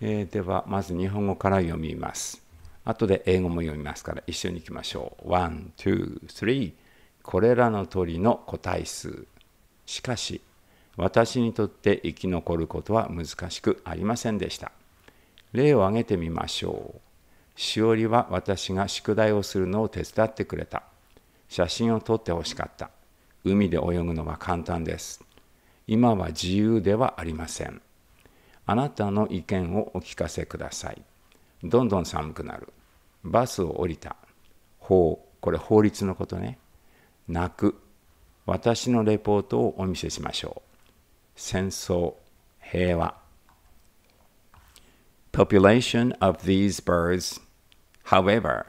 えー、ではまず日本語から読みます後で英語も読みますから一緒に行きましょう123これらの鳥の個体数しかし私にとって生き残ることは難しくありませんでした例を挙げてみましょうしおりは私が宿題をするのを手伝ってくれた写真を撮ってほしかった海で泳ぐのは簡単です今は自由ではありませんあなたの意見をお聞かせください。どんどん寒くなる。バスを降りた。法、これ法律のことね。泣く。私のレポートをお見せしましょう。戦争、平和。Population of these birds. However,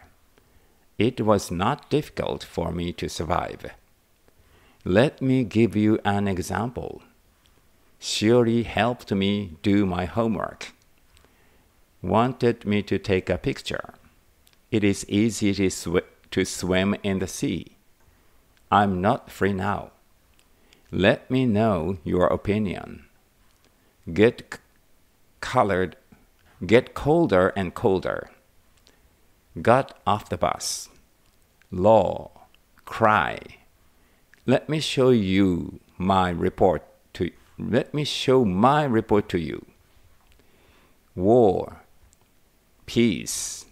it was not difficult for me to survive. Let me give you an example. surely helped me do my homework. Wanted me to take a picture. It is easy to, sw- to swim in the sea. I'm not free now. Let me know your opinion. Get c- colored, get colder and colder. Got off the bus. Law, cry. Let me show you my report let me show my report to you. War, peace,